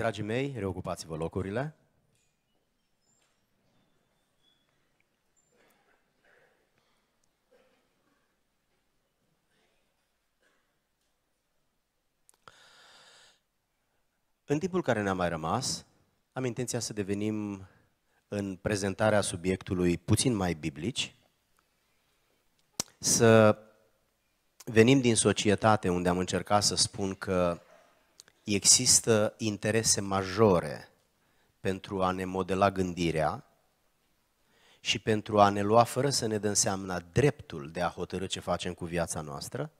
Dragii mei, reocupați-vă locurile. În timpul care ne-a mai rămas, am intenția să devenim în prezentarea subiectului puțin mai biblici, să venim din societate unde am încercat să spun că există interese majore pentru a ne modela gândirea și pentru a ne lua fără să ne dăm seama dreptul de a hotărâ ce facem cu viața noastră.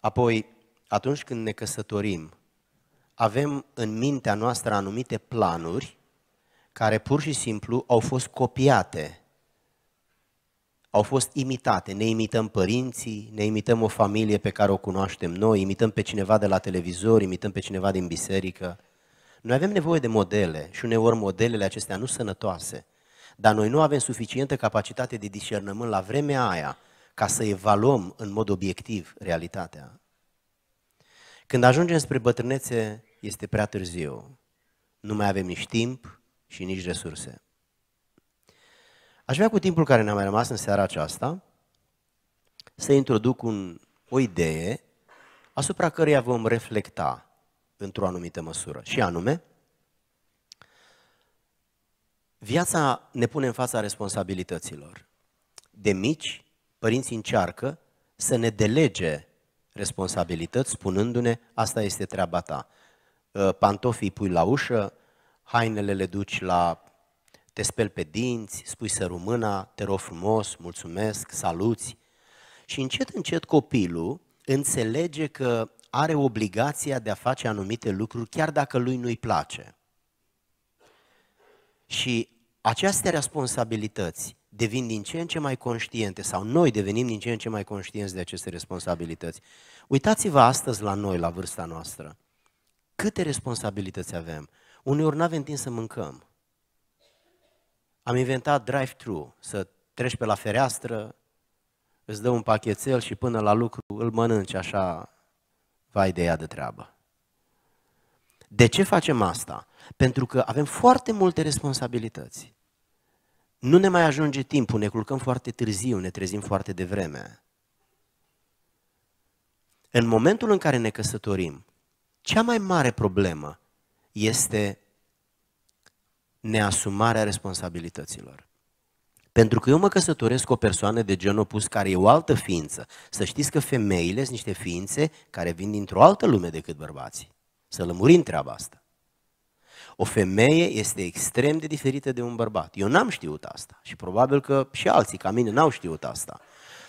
Apoi, atunci când ne căsătorim, avem în mintea noastră anumite planuri care pur și simplu au fost copiate au fost imitate. Ne imităm părinții, ne imităm o familie pe care o cunoaștem noi, imităm pe cineva de la televizor, imităm pe cineva din biserică. Noi avem nevoie de modele și uneori modelele acestea nu sănătoase, dar noi nu avem suficientă capacitate de discernământ la vremea aia ca să evaluăm în mod obiectiv realitatea. Când ajungem spre bătrânețe, este prea târziu. Nu mai avem nici timp și nici resurse. Aș vrea cu timpul care ne-a mai rămas în seara aceasta să introduc un, o idee asupra căreia vom reflecta într-o anumită măsură. Și anume, viața ne pune în fața responsabilităților. De mici, părinții încearcă să ne delege responsabilități, spunându-ne, asta este treaba ta. Pantofii pui la ușă, hainele le duci la te speli pe dinți, spui să mâna, te rog frumos, mulțumesc, saluți. Și încet, încet copilul înțelege că are obligația de a face anumite lucruri chiar dacă lui nu-i place. Și aceste responsabilități devin din ce în ce mai conștiente sau noi devenim din ce în ce mai conștienți de aceste responsabilități. Uitați-vă astăzi la noi, la vârsta noastră. Câte responsabilități avem? Uneori nu avem timp să mâncăm. Am inventat drive-thru, să treci pe la fereastră, îți dă un pachetel și până la lucru îl mănânci așa, vai de ea de treabă. De ce facem asta? Pentru că avem foarte multe responsabilități. Nu ne mai ajunge timpul, ne culcăm foarte târziu, ne trezim foarte devreme. În momentul în care ne căsătorim, cea mai mare problemă este neasumarea responsabilităților. Pentru că eu mă căsătoresc cu o persoană de gen opus care e o altă ființă. Să știți că femeile sunt niște ființe care vin dintr-o altă lume decât bărbații. Să lămurim treaba asta. O femeie este extrem de diferită de un bărbat. Eu n-am știut asta și probabil că și alții ca mine n-au știut asta.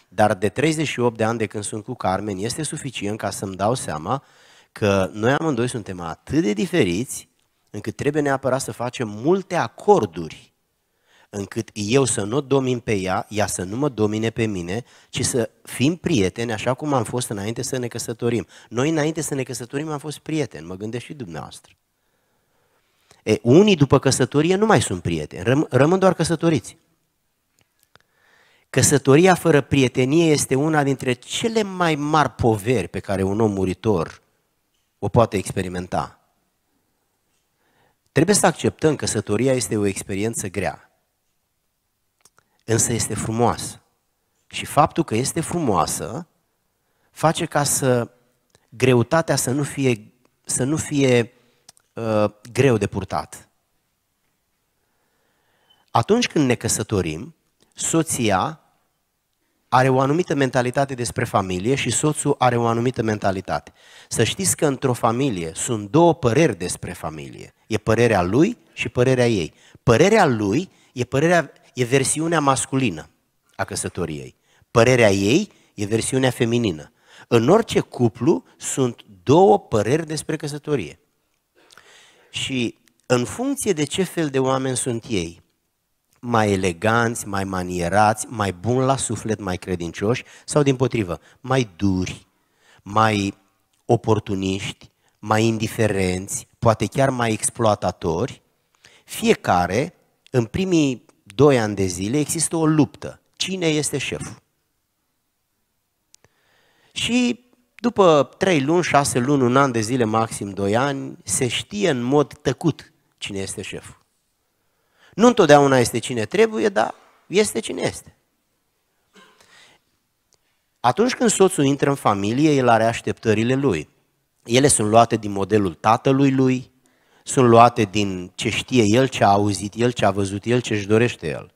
Dar de 38 de ani de când sunt cu Carmen este suficient ca să-mi dau seama că noi amândoi suntem atât de diferiți încât trebuie neapărat să facem multe acorduri încât eu să nu domin pe ea, ea să nu mă domine pe mine, ci să fim prieteni așa cum am fost înainte să ne căsătorim. Noi înainte să ne căsătorim am fost prieteni, mă gândesc și dumneavoastră. E, unii după căsătorie nu mai sunt prieteni, răm- rămân doar căsătoriți. Căsătoria fără prietenie este una dintre cele mai mari poveri pe care un om muritor o poate experimenta. Trebuie să acceptăm că căsătoria este o experiență grea, însă este frumoasă. Și faptul că este frumoasă face ca să greutatea să nu fie, să nu fie uh, greu de purtat. Atunci când ne căsătorim, soția are o anumită mentalitate despre familie și soțul are o anumită mentalitate. Să știți că într-o familie sunt două păreri despre familie. E părerea lui și părerea ei. Părerea lui e, părerea, e versiunea masculină a căsătoriei. Părerea ei e versiunea feminină. În orice cuplu sunt două păreri despre căsătorie. Și în funcție de ce fel de oameni sunt ei, mai eleganți, mai manierați, mai buni la suflet, mai credincioși sau din potrivă, mai duri, mai oportuniști, mai indiferenți, poate chiar mai exploatatori, fiecare, în primii doi ani de zile, există o luptă. Cine este șeful? Și după trei luni, șase luni, un an de zile, maxim doi ani, se știe în mod tăcut cine este șeful. Nu întotdeauna este cine trebuie, dar este cine este. Atunci când soțul intră în familie, el are așteptările lui. Ele sunt luate din modelul tatălui lui, sunt luate din ce știe el, ce a auzit el, ce a văzut el, ce își dorește el.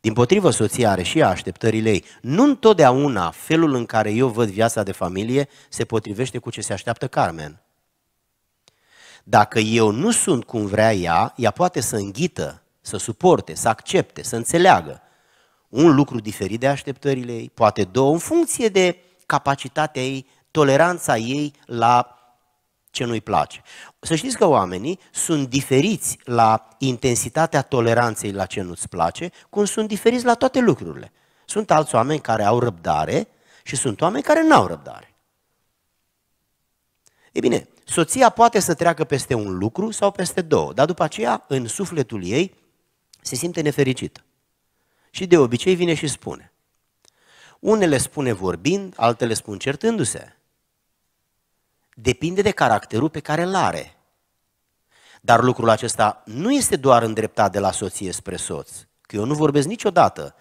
Din potrivă, soția are și ea așteptările ei. Nu întotdeauna felul în care eu văd viața de familie se potrivește cu ce se așteaptă Carmen. Dacă eu nu sunt cum vrea ea, ea poate să înghită, să suporte, să accepte, să înțeleagă un lucru diferit de așteptările ei, poate două, în funcție de capacitatea ei, toleranța ei la ce nu-i place. Să știți că oamenii sunt diferiți la intensitatea toleranței la ce nu-ți place, cum sunt diferiți la toate lucrurile. Sunt alți oameni care au răbdare și sunt oameni care n-au răbdare. E bine, soția poate să treacă peste un lucru sau peste două, dar după aceea, în sufletul ei, se simte nefericită. Și de obicei vine și spune. Unele spune vorbind, altele spun certându-se. Depinde de caracterul pe care îl are. Dar lucrul acesta nu este doar îndreptat de la soție spre soț, că eu nu vorbesc niciodată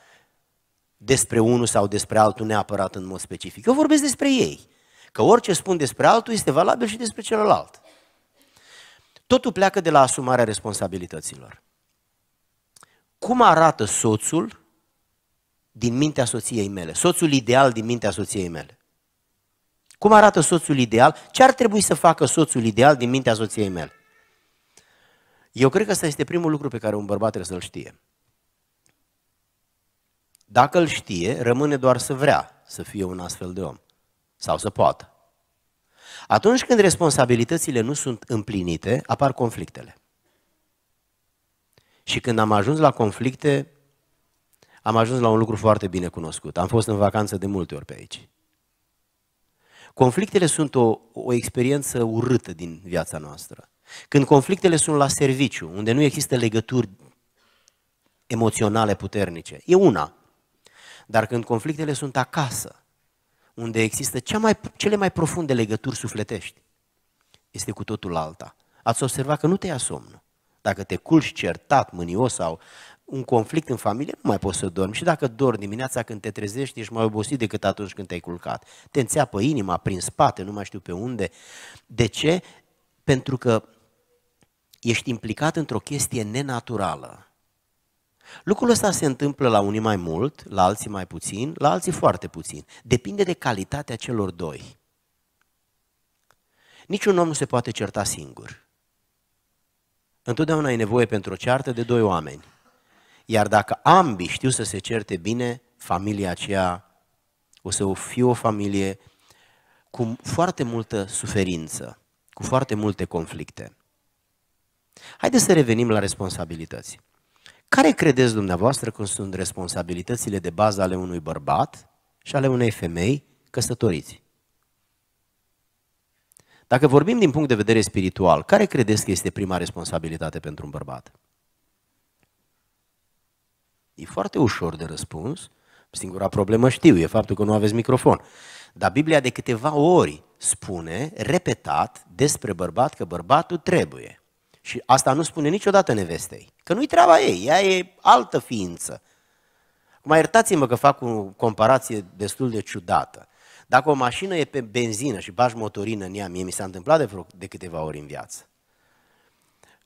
despre unul sau despre altul neapărat în mod specific. Eu vorbesc despre ei. Că orice spun despre altul este valabil și despre celălalt. Totul pleacă de la asumarea responsabilităților. Cum arată soțul din mintea soției mele? Soțul ideal din mintea soției mele. Cum arată soțul ideal? Ce ar trebui să facă soțul ideal din mintea soției mele? Eu cred că ăsta este primul lucru pe care un bărbat trebuie să-l știe. Dacă îl știe, rămâne doar să vrea să fie un astfel de om. Sau să poată. Atunci când responsabilitățile nu sunt împlinite, apar conflictele. Și când am ajuns la conflicte, am ajuns la un lucru foarte bine cunoscut. Am fost în vacanță de multe ori pe aici. Conflictele sunt o, o experiență urâtă din viața noastră. Când conflictele sunt la serviciu, unde nu există legături emoționale puternice, e una. Dar când conflictele sunt acasă, unde există cea mai, cele mai profunde legături sufletești, este cu totul alta. Ați observat că nu te ia somnul. Dacă te culci certat, mânios sau un conflict în familie, nu mai poți să dormi. Și dacă dormi dimineața când te trezești, ești mai obosit decât atunci când te-ai culcat. Te înțeapă inima prin spate, nu mai știu pe unde. De ce? Pentru că ești implicat într-o chestie nenaturală. Lucrul ăsta se întâmplă la unii mai mult, la alții mai puțin, la alții foarte puțin. Depinde de calitatea celor doi. Niciun om nu se poate certa singur. Întotdeauna e nevoie pentru o ceartă de doi oameni. Iar dacă ambii știu să se certe bine, familia aceea o să fie o familie cu foarte multă suferință, cu foarte multe conflicte. Haideți să revenim la responsabilități. Care credeți dumneavoastră că sunt responsabilitățile de bază ale unui bărbat și ale unei femei căsătoriți? Dacă vorbim din punct de vedere spiritual, care credeți că este prima responsabilitate pentru un bărbat? E foarte ușor de răspuns. Singura problemă știu e faptul că nu aveți microfon. Dar Biblia de câteva ori spune, repetat, despre bărbat că bărbatul trebuie. Și asta nu spune niciodată nevestei, că nu-i treaba ei, ea e altă ființă. Mai iertați-mă că fac o comparație destul de ciudată. Dacă o mașină e pe benzină și bași motorină în ea, mie mi s-a întâmplat de, vreo, de câteva ori în viață.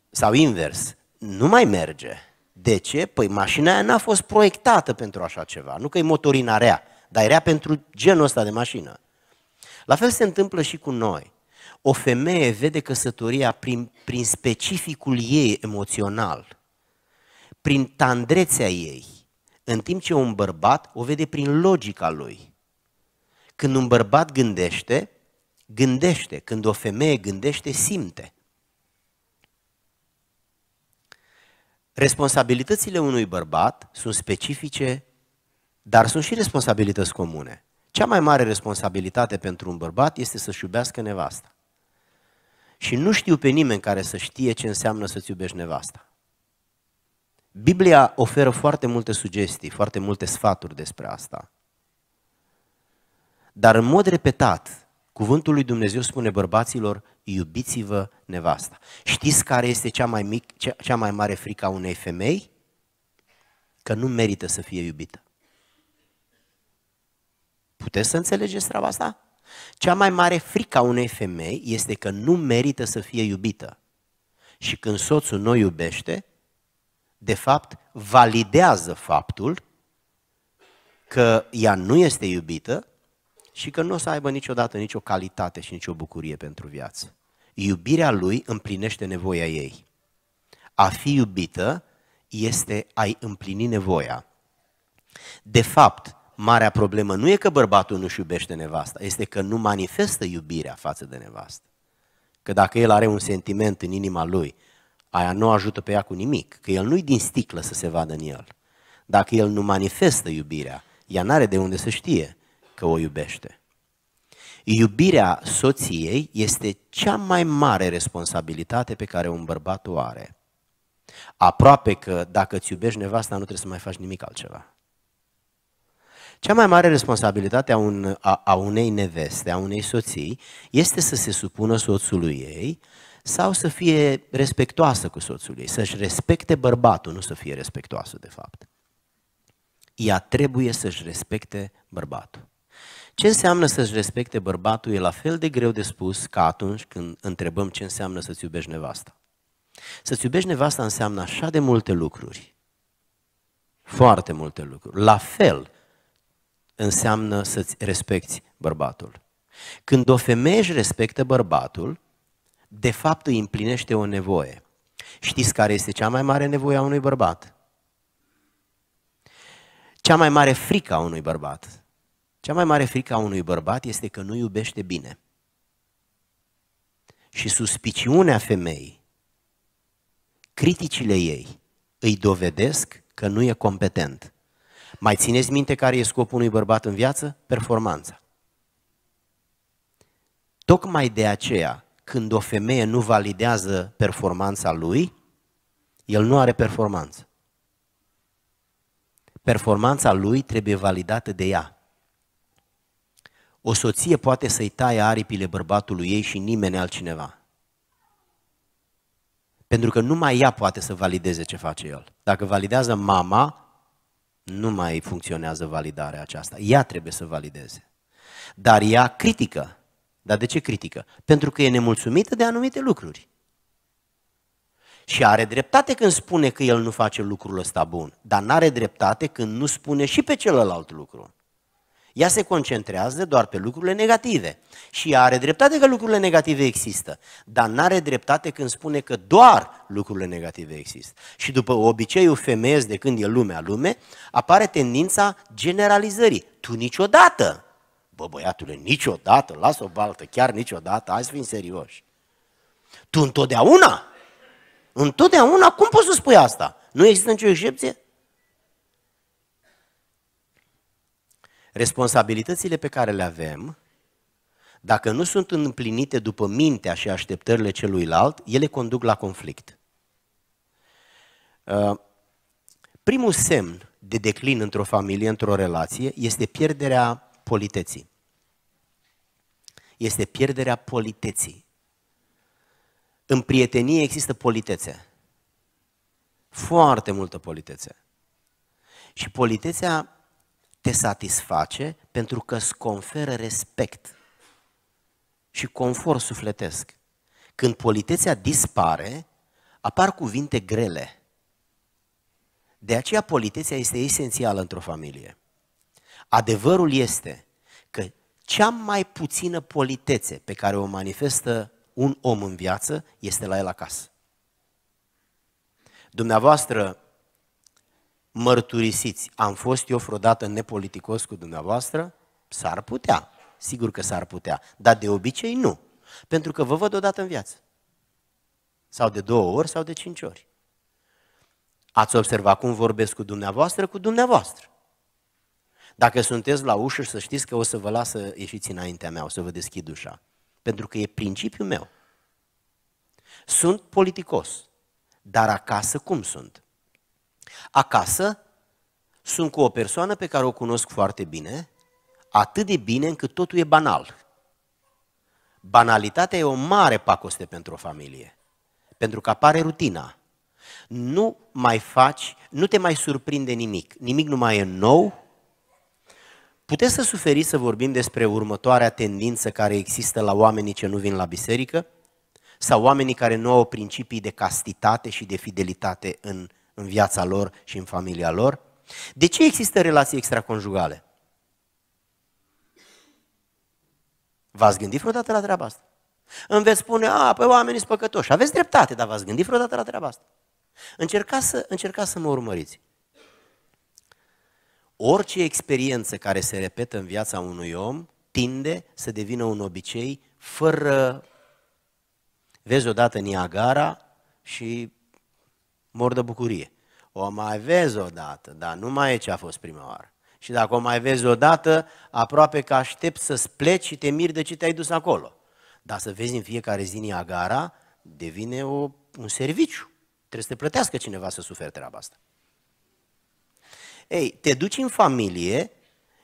Sau invers, nu mai merge. De ce? Păi mașina aia n-a fost proiectată pentru așa ceva. Nu că e motorina rea, dar e rea pentru genul ăsta de mașină. La fel se întâmplă și cu noi o femeie vede căsătoria prin, prin specificul ei emoțional, prin tandrețea ei, în timp ce un bărbat o vede prin logica lui. Când un bărbat gândește, gândește. Când o femeie gândește, simte. Responsabilitățile unui bărbat sunt specifice, dar sunt și responsabilități comune. Cea mai mare responsabilitate pentru un bărbat este să-și iubească nevasta. Și nu știu pe nimeni care să știe ce înseamnă să-ți iubești nevasta. Biblia oferă foarte multe sugestii, foarte multe sfaturi despre asta. Dar în mod repetat, cuvântul lui Dumnezeu spune bărbaților, iubiți-vă nevasta. Știți care este cea mai, mic, cea mai mare frică a unei femei? Că nu merită să fie iubită. Puteți să înțelegeți treaba asta? Cea mai mare frică a unei femei este că nu merită să fie iubită. Și când soțul nu iubește, de fapt, validează faptul că ea nu este iubită și că nu o să aibă niciodată nicio calitate și nicio bucurie pentru viață. Iubirea lui împlinește nevoia ei. A fi iubită este a-i împlini nevoia. De fapt, marea problemă nu e că bărbatul nu-și iubește nevasta, este că nu manifestă iubirea față de nevastă. Că dacă el are un sentiment în inima lui, aia nu ajută pe ea cu nimic, că el nu-i din sticlă să se vadă în el. Dacă el nu manifestă iubirea, ea n-are de unde să știe că o iubește. Iubirea soției este cea mai mare responsabilitate pe care un bărbat o are. Aproape că dacă îți iubești nevasta, nu trebuie să mai faci nimic altceva. Cea mai mare responsabilitate a, un, a, a unei neveste, a unei soții, este să se supună soțului ei sau să fie respectoasă cu soțul ei, să-și respecte bărbatul, nu să fie respectoasă, de fapt. Ea trebuie să-și respecte bărbatul. Ce înseamnă să-și respecte bărbatul e la fel de greu de spus ca atunci când întrebăm ce înseamnă să-ți iubești nevasta. Să-ți iubești nevasta înseamnă așa de multe lucruri. Foarte multe lucruri. La fel înseamnă să-ți respecti bărbatul. Când o femeie își respectă bărbatul, de fapt îi împlinește o nevoie. Știți care este cea mai mare nevoie a unui bărbat? Cea mai mare frică a unui bărbat. Cea mai mare frică a unui bărbat este că nu iubește bine. Și suspiciunea femeii, criticile ei, îi dovedesc că nu e competent. Mai țineți minte care e scopul unui bărbat în viață? Performanța. Tocmai de aceea, când o femeie nu validează performanța lui, el nu are performanță. Performanța lui trebuie validată de ea. O soție poate să-i taie aripile bărbatului ei și nimeni altcineva. Pentru că numai ea poate să valideze ce face el. Dacă validează mama, nu mai funcționează validarea aceasta. Ea trebuie să valideze. Dar ea critică. Dar de ce critică? Pentru că e nemulțumită de anumite lucruri. Și are dreptate când spune că el nu face lucrul ăsta bun, dar n-are dreptate când nu spune și pe celălalt lucru. Ea se concentrează doar pe lucrurile negative. Și ea are dreptate că lucrurile negative există, dar nu are dreptate când spune că doar lucrurile negative există. Și după obiceiul femeiesc de când e lumea lume, apare tendința generalizării. Tu niciodată, bă băiatule, niciodată, las o baltă, chiar niciodată, hai să fim serioși. Tu întotdeauna, întotdeauna, cum poți să spui asta? Nu există nicio excepție? Responsabilitățile pe care le avem, dacă nu sunt împlinite după mintea și așteptările celuilalt, ele conduc la conflict. Uh, primul semn de declin într-o familie, într-o relație, este pierderea politeții. Este pierderea politeții. În prietenie există politețe. Foarte multă politețe. Și politețea te satisface pentru că îți conferă respect și confort sufletesc. Când politețea dispare, apar cuvinte grele. De aceea politețea este esențială într-o familie. Adevărul este că cea mai puțină politețe pe care o manifestă un om în viață este la el acasă. Dumneavoastră mărturisiți, am fost eu vreodată nepoliticos cu dumneavoastră? S-ar putea, sigur că s-ar putea, dar de obicei nu, pentru că vă văd odată în viață. Sau de două ori, sau de cinci ori. Ați observat cum vorbesc cu dumneavoastră, cu dumneavoastră. Dacă sunteți la ușă, să știți că o să vă las să ieșiți înaintea mea, o să vă deschid ușa. Pentru că e principiul meu. Sunt politicos, dar acasă cum sunt? Acasă sunt cu o persoană pe care o cunosc foarte bine, atât de bine încât totul e banal. Banalitatea e o mare pacoste pentru o familie, pentru că apare rutina. Nu mai faci, nu te mai surprinde nimic, nimic nu mai e nou. Puteți să suferiți să vorbim despre următoarea tendință care există la oamenii ce nu vin la biserică? Sau oamenii care nu au principii de castitate și de fidelitate în în viața lor și în familia lor? De ce există relații extraconjugale? V-ați gândit vreodată la treaba asta? Îmi veți spune, a, păi oamenii sunt păcătoși. Aveți dreptate, dar v-ați gândit vreodată la treaba asta? Încercați să, încercați să mă urmăriți. Orice experiență care se repetă în viața unui om tinde să devină un obicei fără... Vezi odată Niagara și mor de bucurie. O mai vezi odată, dar nu mai e ce a fost prima oară. Și dacă o mai vezi odată, aproape că aștept să-ți pleci și te miri de ce te-ai dus acolo. Dar să vezi în fiecare zi Niagara, devine o, un serviciu. Trebuie să te plătească cineva să suferi treaba asta. Ei, te duci în familie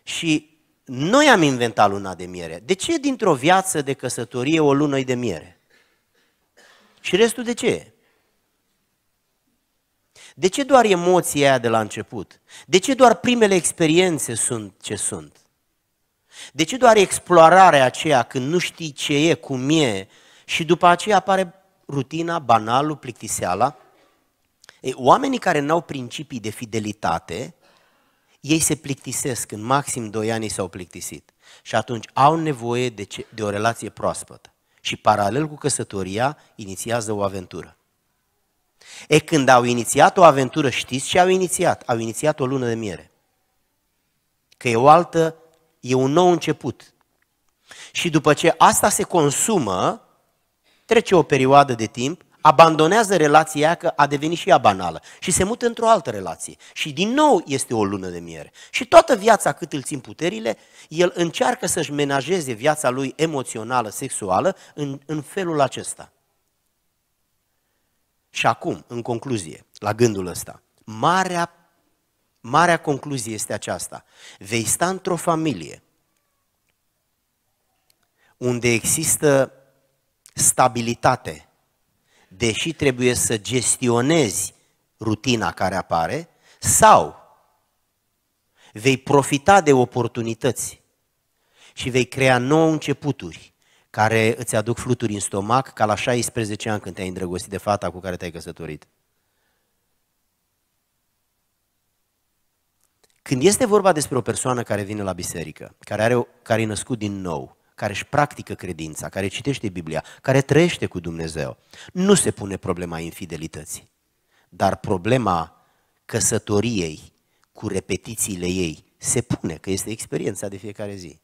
și noi am inventat luna de miere. De ce dintr-o viață de căsătorie o lună de miere? Și restul de ce de ce doar emoția aia de la început? De ce doar primele experiențe sunt ce sunt? De ce doar explorarea aceea când nu știi ce e, cum e și după aceea apare rutina, banalul, plictiseala? Ei, oamenii care n-au principii de fidelitate, ei se plictisesc, în maxim 2 ani s-au plictisit. Și atunci au nevoie de, ce, de o relație proaspătă. Și paralel cu căsătoria, inițiază o aventură. E când au inițiat o aventură, știți ce au inițiat? Au inițiat o lună de miere. Că e o altă, e un nou început. Și după ce asta se consumă, trece o perioadă de timp, abandonează relația aia că a devenit și ea banală și se mută într-o altă relație. Și din nou este o lună de miere. Și toată viața cât îl țin puterile, el încearcă să-și menajeze viața lui emoțională, sexuală, în, în felul acesta. Și acum, în concluzie, la gândul ăsta, marea, marea concluzie este aceasta. Vei sta într-o familie unde există stabilitate, deși trebuie să gestionezi rutina care apare, sau vei profita de oportunități și vei crea nouă începuturi care îți aduc fluturi în stomac ca la 16 ani când te-ai îndrăgostit de fata cu care te-ai căsătorit. Când este vorba despre o persoană care vine la biserică, care, are, care e născut din nou, care își practică credința, care citește Biblia, care trăiește cu Dumnezeu, nu se pune problema infidelității, dar problema căsătoriei cu repetițiile ei se pune, că este experiența de fiecare zi.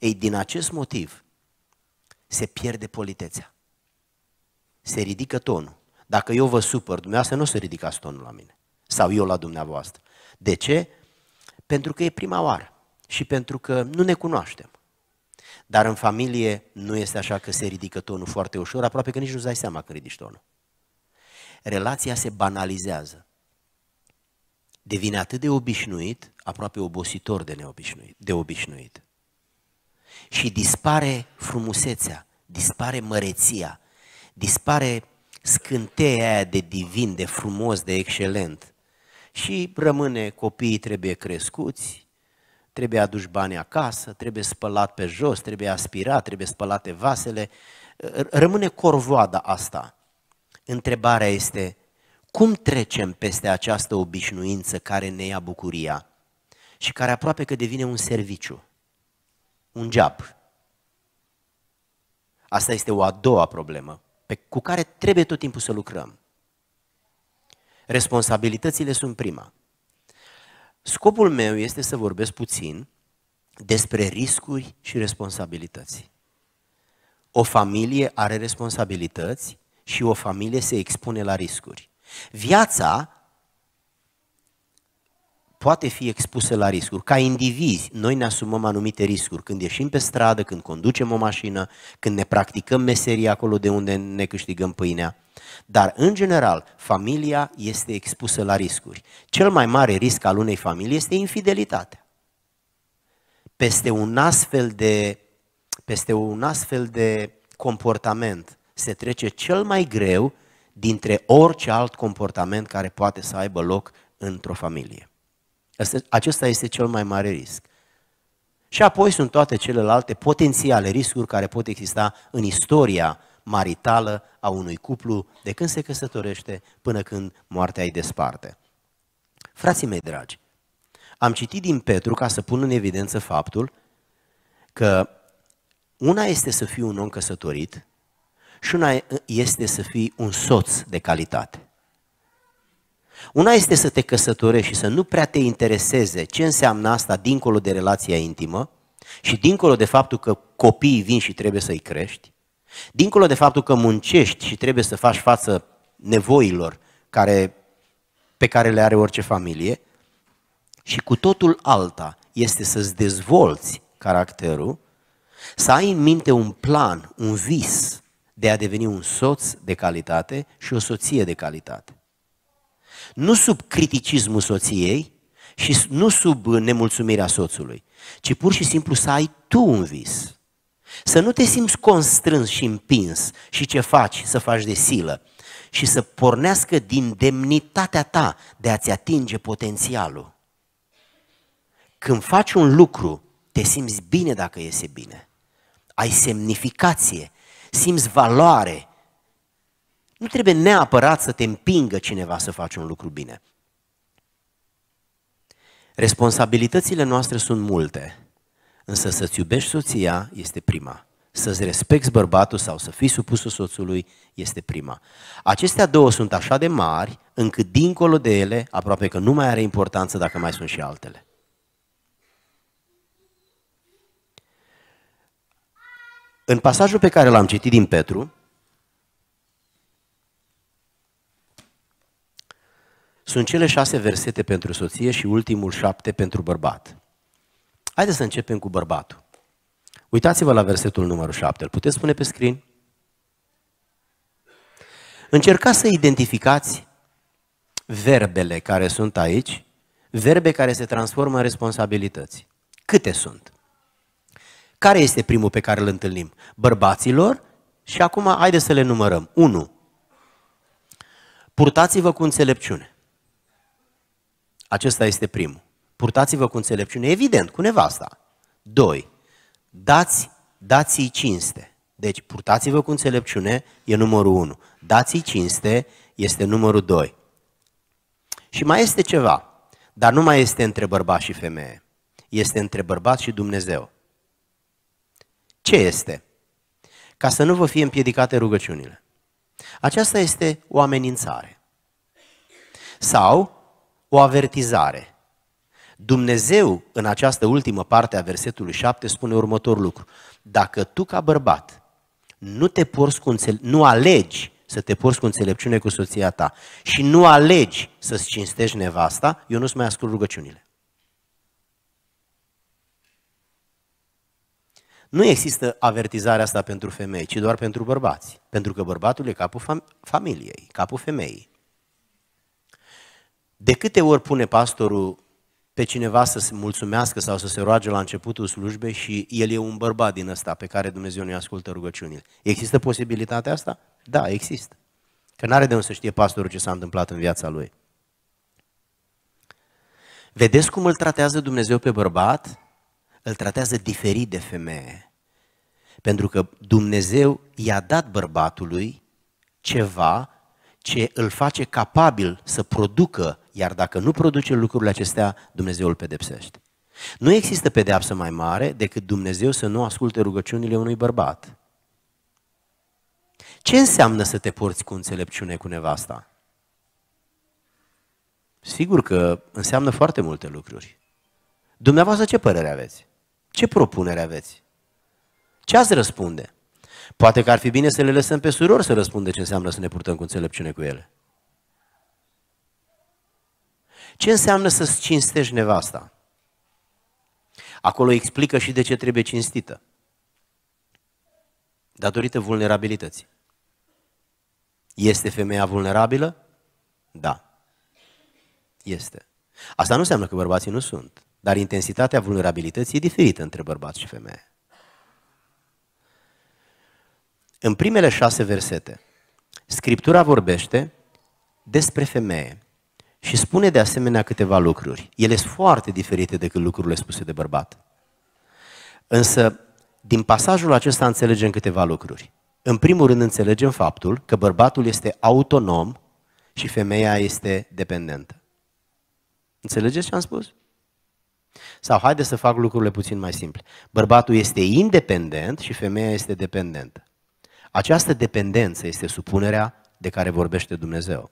Ei, din acest motiv se pierde politețea. Se ridică tonul. Dacă eu vă supăr, dumneavoastră nu o să ridicați tonul la mine. Sau eu la dumneavoastră. De ce? Pentru că e prima oară și pentru că nu ne cunoaștem. Dar în familie nu este așa că se ridică tonul foarte ușor, aproape că nici nu-ți dai seama că ridici tonul. Relația se banalizează. Devine atât de obișnuit, aproape obositor de, neobișnuit, de obișnuit și dispare frumusețea, dispare măreția, dispare scânteia aia de divin, de frumos, de excelent. Și rămâne, copiii trebuie crescuți, trebuie aduși bani acasă, trebuie spălat pe jos, trebuie aspirat, trebuie spălate vasele. Rămâne corvoada asta. Întrebarea este, cum trecem peste această obișnuință care ne ia bucuria și care aproape că devine un serviciu? un geap. Asta este o a doua problemă pe, cu care trebuie tot timpul să lucrăm. Responsabilitățile sunt prima. Scopul meu este să vorbesc puțin despre riscuri și responsabilități. O familie are responsabilități și o familie se expune la riscuri. Viața poate fi expusă la riscuri. Ca indivizi, noi ne asumăm anumite riscuri. Când ieșim pe stradă, când conducem o mașină, când ne practicăm meseria acolo de unde ne câștigăm pâinea. Dar, în general, familia este expusă la riscuri. Cel mai mare risc al unei familii este infidelitatea. Peste un astfel de, peste un astfel de comportament se trece cel mai greu dintre orice alt comportament care poate să aibă loc într-o familie. Acesta este cel mai mare risc. Și apoi sunt toate celelalte potențiale riscuri care pot exista în istoria maritală a unui cuplu de când se căsătorește până când moartea îi desparte. Frații mei dragi, am citit din Petru ca să pun în evidență faptul că una este să fii un om căsătorit și una este să fii un soț de calitate. Una este să te căsătorești și să nu prea te intereseze ce înseamnă asta dincolo de relația intimă și dincolo de faptul că copiii vin și trebuie să-i crești, dincolo de faptul că muncești și trebuie să faci față nevoilor care, pe care le are orice familie, și cu totul alta este să-ți dezvolți caracterul, să ai în minte un plan, un vis de a deveni un soț de calitate și o soție de calitate. Nu sub criticismul soției și nu sub nemulțumirea soțului, ci pur și simplu să ai tu un vis. Să nu te simți constrâns și împins și ce faci, să faci de silă, și să pornească din demnitatea ta de a-ți atinge potențialul. Când faci un lucru, te simți bine dacă iese bine. Ai semnificație, simți valoare, nu trebuie neapărat să te împingă cineva să faci un lucru bine. Responsabilitățile noastre sunt multe, însă să-ți iubești soția este prima. Să-ți respecti bărbatul sau să fii supusul soțului este prima. Acestea două sunt așa de mari, încât dincolo de ele, aproape că nu mai are importanță dacă mai sunt și altele. În pasajul pe care l-am citit din Petru, sunt cele șase versete pentru soție și ultimul șapte pentru bărbat. Haideți să începem cu bărbatul. Uitați-vă la versetul numărul șapte, Îl puteți spune pe screen? Încercați să identificați verbele care sunt aici, verbe care se transformă în responsabilități. Câte sunt? Care este primul pe care îl întâlnim? Bărbaților și acum haideți să le numărăm. 1. Purtați-vă cu înțelepciune. Acesta este primul. Purtați-vă cu înțelepciune, evident, cu nevasta. Doi, dați, dați-i cinste. Deci, purtați-vă cu înțelepciune e numărul unu. Dați-i cinste este numărul doi. Și mai este ceva, dar nu mai este între bărbat și femeie. Este între bărbat și Dumnezeu. Ce este? Ca să nu vă fie împiedicate rugăciunile. Aceasta este o amenințare. Sau o avertizare. Dumnezeu, în această ultimă parte a versetului 7, spune următorul lucru. Dacă tu, ca bărbat, nu, te porți cu înțele- nu alegi să te porți cu înțelepciune cu soția ta și nu alegi să-ți cinstești nevasta, eu nu-ți mai ascult rugăciunile. Nu există avertizarea asta pentru femei, ci doar pentru bărbați. Pentru că bărbatul e capul fam- familiei, capul femeii. De câte ori pune pastorul pe cineva să se mulțumească sau să se roage la începutul slujbei și el e un bărbat din ăsta pe care Dumnezeu nu-i ascultă rugăciunile. Există posibilitatea asta? Da, există. Că n-are de unde să știe pastorul ce s-a întâmplat în viața lui. Vedeți cum îl tratează Dumnezeu pe bărbat? Îl tratează diferit de femeie. Pentru că Dumnezeu i-a dat bărbatului ceva ce îl face capabil să producă iar dacă nu produce lucrurile acestea, Dumnezeu îl pedepsește. Nu există pedeapsă mai mare decât Dumnezeu să nu asculte rugăciunile unui bărbat. Ce înseamnă să te porți cu înțelepciune cu nevasta? Sigur că înseamnă foarte multe lucruri. Dumneavoastră ce părere aveți? Ce propunere aveți? Ce ați răspunde? Poate că ar fi bine să le lăsăm pe surori să răspundă ce înseamnă să ne purtăm cu înțelepciune cu ele. Ce înseamnă să-ți cinstești nevasta? Acolo explică și de ce trebuie cinstită. Datorită vulnerabilității. Este femeia vulnerabilă? Da. Este. Asta nu înseamnă că bărbații nu sunt, dar intensitatea vulnerabilității e diferită între bărbați și femeie. În primele șase versete, Scriptura vorbește despre femeie și spune de asemenea câteva lucruri. Ele sunt foarte diferite decât lucrurile spuse de bărbat. Însă, din pasajul acesta înțelegem câteva lucruri. În primul rând înțelegem faptul că bărbatul este autonom și femeia este dependentă. Înțelegeți ce am spus? Sau haide să fac lucrurile puțin mai simple. Bărbatul este independent și femeia este dependentă. Această dependență este supunerea de care vorbește Dumnezeu.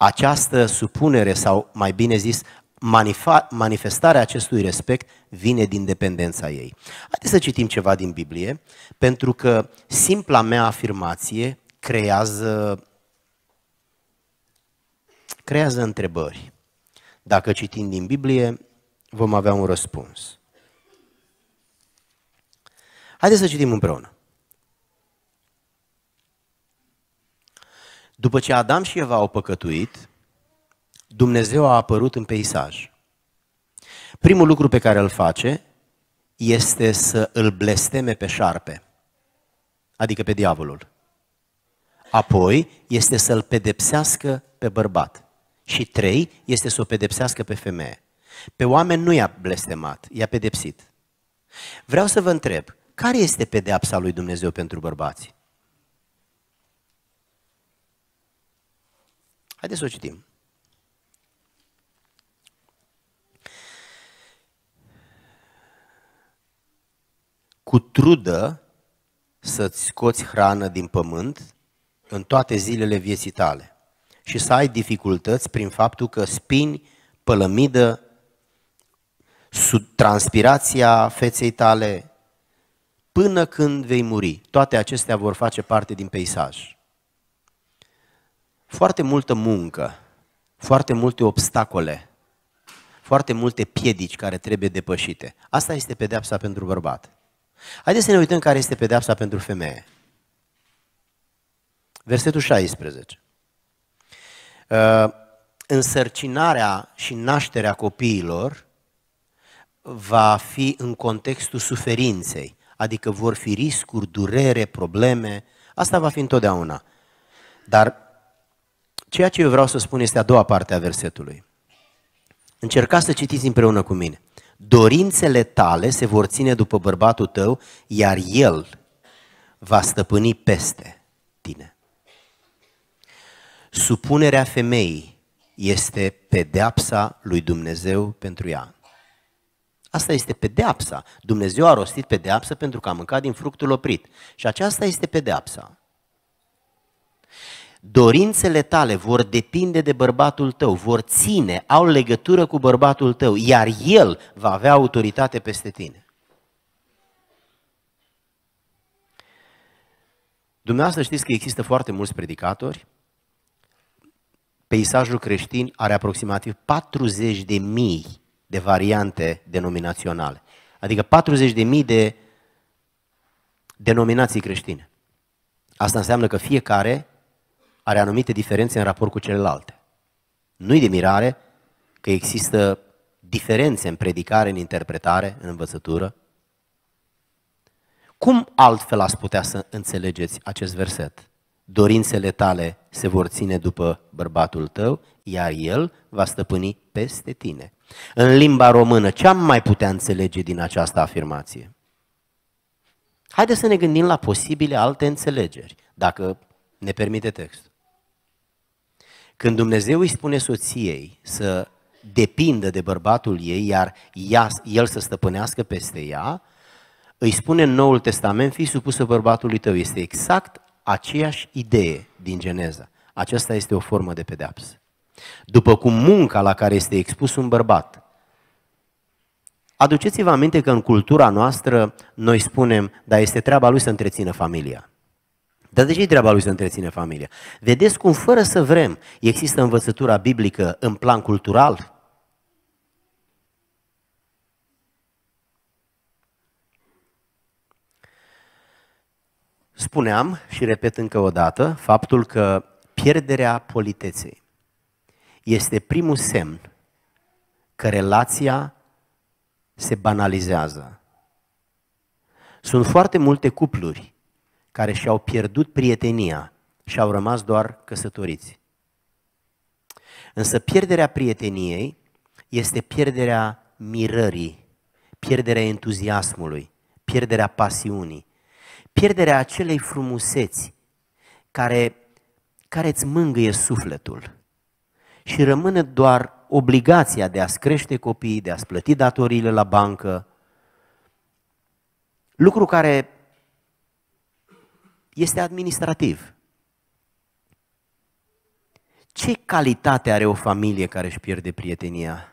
Această supunere, sau mai bine zis, manifestarea acestui respect vine din dependența ei. Haideți să citim ceva din Biblie, pentru că simpla mea afirmație creează, creează întrebări. Dacă citim din Biblie, vom avea un răspuns. Haideți să citim împreună. După ce Adam și Eva au păcătuit, Dumnezeu a apărut în peisaj. Primul lucru pe care îl face este să îl blesteme pe șarpe, adică pe diavolul. Apoi este să-l pedepsească pe bărbat. Și trei, este să o pedepsească pe femeie. Pe oameni nu i-a blestemat, i-a pedepsit. Vreau să vă întreb, care este pedeapsa lui Dumnezeu pentru bărbați? Haideți să o citim. Cu trudă să-ți scoți hrană din pământ în toate zilele vieții tale și să ai dificultăți prin faptul că spini, pălămidă, sub transpirația feței tale, până când vei muri. Toate acestea vor face parte din peisaj foarte multă muncă, foarte multe obstacole, foarte multe piedici care trebuie depășite. Asta este pedeapsa pentru bărbat. Haideți să ne uităm care este pedeapsa pentru femeie. Versetul 16. Uh, însărcinarea și nașterea copiilor va fi în contextul suferinței, adică vor fi riscuri, durere, probleme, asta va fi întotdeauna. Dar Ceea ce eu vreau să spun este a doua parte a versetului. Încercați să citiți împreună cu mine. Dorințele tale se vor ține după bărbatul tău, iar el va stăpâni peste tine. Supunerea femeii este pedeapsa lui Dumnezeu pentru ea. Asta este pedeapsa. Dumnezeu a rostit pedeapsa pentru că a mâncat din fructul oprit. Și aceasta este pedeapsa. Dorințele tale vor depinde de bărbatul tău, vor ține, au legătură cu bărbatul tău, iar el va avea autoritate peste tine. Dumneavoastră știți că există foarte mulți predicatori. Peisajul creștin are aproximativ 40 de mii de variante denominaționale. Adică 40 de mii de denominații creștine. Asta înseamnă că fiecare are anumite diferențe în raport cu celelalte. Nu-i de mirare că există diferențe în predicare, în interpretare, în învățătură. Cum altfel ați putea să înțelegeți acest verset? Dorințele tale se vor ține după bărbatul tău, iar el va stăpâni peste tine. În limba română, ce am mai putea înțelege din această afirmație? Haideți să ne gândim la posibile alte înțelegeri, dacă ne permite textul. Când Dumnezeu îi spune soției să depindă de bărbatul ei, iar ea, el să stăpânească peste ea, îi spune în Noul Testament, fii supusă bărbatului tău. Este exact aceeași idee din Geneza. Aceasta este o formă de pedeapsă. După cum munca la care este expus un bărbat. Aduceți-vă aminte că în cultura noastră noi spunem, dar este treaba lui să întrețină familia. Dar de ce e treaba lui să întreține familia? Vedeți cum, fără să vrem, există învățătura biblică în plan cultural? Spuneam și repet încă o dată faptul că pierderea politeței este primul semn că relația se banalizează. Sunt foarte multe cupluri care și-au pierdut prietenia și au rămas doar căsătoriți. Însă pierderea prieteniei este pierderea mirării, pierderea entuziasmului, pierderea pasiunii, pierderea acelei frumuseți care, care îți mângâie sufletul și rămâne doar obligația de a-ți crește copiii, de a-ți plăti datoriile la bancă, lucru care este administrativ. Ce calitate are o familie care își pierde prietenia?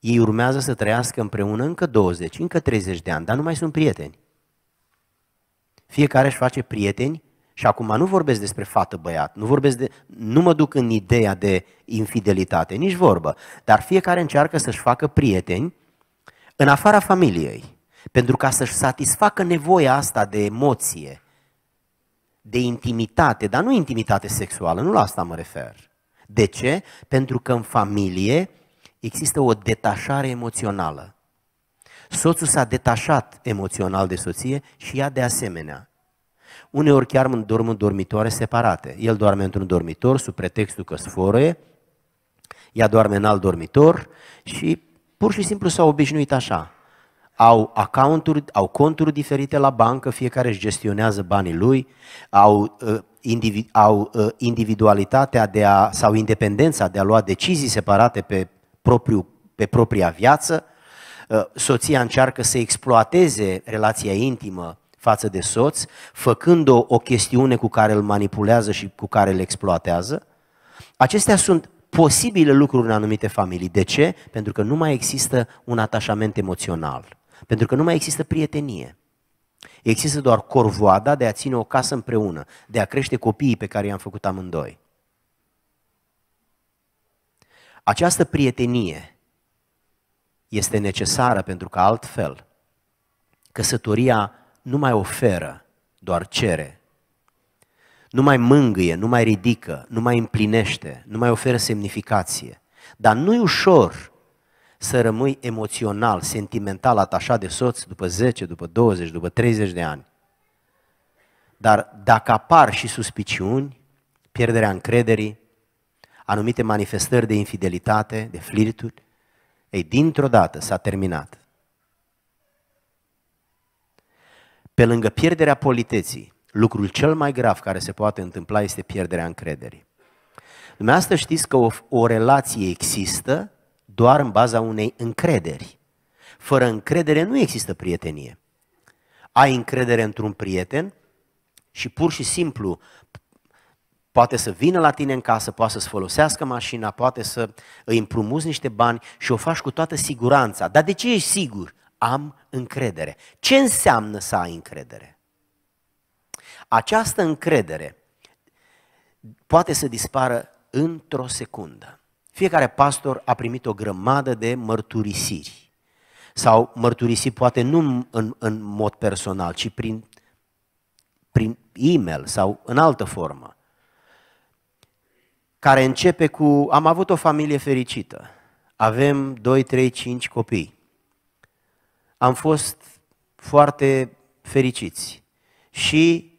Ei urmează să trăiască împreună încă 20, încă 30 de ani, dar nu mai sunt prieteni. Fiecare își face prieteni și acum nu vorbesc despre fată băiat, nu, vorbesc de, nu mă duc în ideea de infidelitate, nici vorbă, dar fiecare încearcă să-și facă prieteni în afara familiei, pentru ca să-și satisfacă nevoia asta de emoție, de intimitate, dar nu intimitate sexuală, nu la asta mă refer. De ce? Pentru că în familie există o detașare emoțională. Soțul s-a detașat emoțional de soție și ea de asemenea. Uneori chiar dorm în dormitoare separate. El doarme într-un dormitor sub pretextul că sfărăie, ea doarme în alt dormitor și pur și simplu s-a obișnuit așa au accounturi, au conturi diferite la bancă, fiecare își gestionează banii lui, au, uh, indivi, au uh, individualitatea de a, sau independența de a lua decizii separate pe, propriu, pe propria viață. Uh, soția încearcă să exploateze relația intimă față de soț, făcând-o o chestiune cu care îl manipulează și cu care îl exploatează. Acestea sunt posibile lucruri în anumite familii. De ce? Pentru că nu mai există un atașament emoțional. Pentru că nu mai există prietenie. Există doar corvoada de a ține o casă împreună, de a crește copiii pe care i-am făcut amândoi. Această prietenie este necesară pentru că altfel căsătoria nu mai oferă, doar cere. Nu mai mângâie, nu mai ridică, nu mai împlinește, nu mai oferă semnificație. Dar nu-i ușor să rămâi emoțional, sentimental atașat de soț după 10, după 20, după 30 de ani. Dar dacă apar și suspiciuni, pierderea încrederii, anumite manifestări de infidelitate, de flirturi, ei, dintr-o dată s-a terminat. Pe lângă pierderea politeții, lucrul cel mai grav care se poate întâmpla este pierderea încrederii. Dumneavoastră știți că o, o relație există doar în baza unei încrederi. Fără încredere nu există prietenie. Ai încredere într-un prieten și pur și simplu poate să vină la tine în casă, poate să-ți folosească mașina, poate să îi împrumuți niște bani și o faci cu toată siguranța. Dar de ce ești sigur? Am încredere. Ce înseamnă să ai încredere? Această încredere poate să dispară într-o secundă. Fiecare pastor a primit o grămadă de mărturisiri. Sau mărturisi poate nu în, în mod personal, ci prin, prin e-mail sau în altă formă. Care începe cu, am avut o familie fericită, avem 2, 3, 5 copii, am fost foarte fericiți și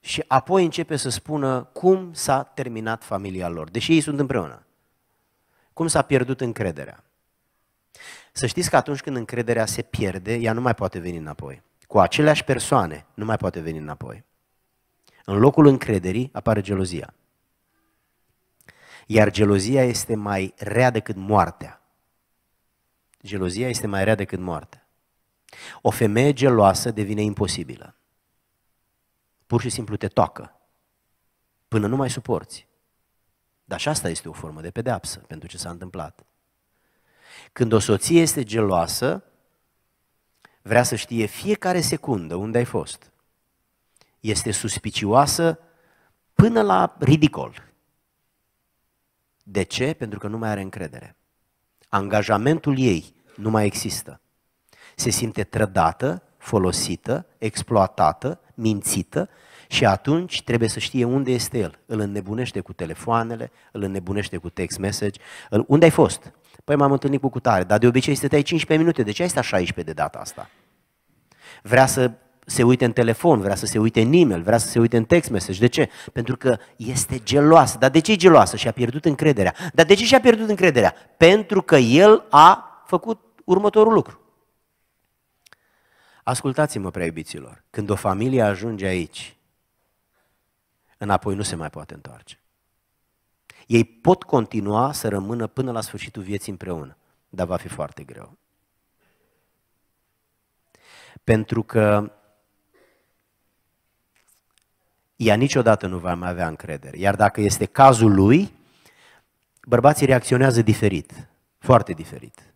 și apoi începe să spună cum s-a terminat familia lor, deși ei sunt împreună. Cum s-a pierdut încrederea? Să știți că atunci când încrederea se pierde, ea nu mai poate veni înapoi. Cu aceleași persoane nu mai poate veni înapoi. În locul încrederii apare gelozia. Iar gelozia este mai rea decât moartea. Gelozia este mai rea decât moartea. O femeie geloasă devine imposibilă. Pur și simplu te toacă. Până nu mai suporți. Dar și asta este o formă de pedeapsă pentru ce s-a întâmplat. Când o soție este geloasă, vrea să știe fiecare secundă unde ai fost. Este suspicioasă până la ridicol. De ce? Pentru că nu mai are încredere. Angajamentul ei nu mai există. Se simte trădată, folosită, exploatată, mințită și atunci trebuie să știe unde este el. Îl înnebunește cu telefoanele, îl înnebunește cu text message. Îl... Unde ai fost? Păi m-am întâlnit cu cutare, dar de obicei stăteai 15 minute. De ce ai stat 16 de data asta? Vrea să se uite în telefon, vrea să se uite în e vrea să se uite în text message. De ce? Pentru că este geloasă. Dar de ce e geloasă? Și-a pierdut încrederea. Dar de ce și-a pierdut încrederea? Pentru că el a făcut următorul lucru. Ascultați-mă, prea iubiților, când o familie ajunge aici, înapoi nu se mai poate întoarce. Ei pot continua să rămână până la sfârșitul vieții împreună, dar va fi foarte greu. Pentru că ea niciodată nu va mai avea încredere. Iar dacă este cazul lui, bărbații reacționează diferit, foarte diferit.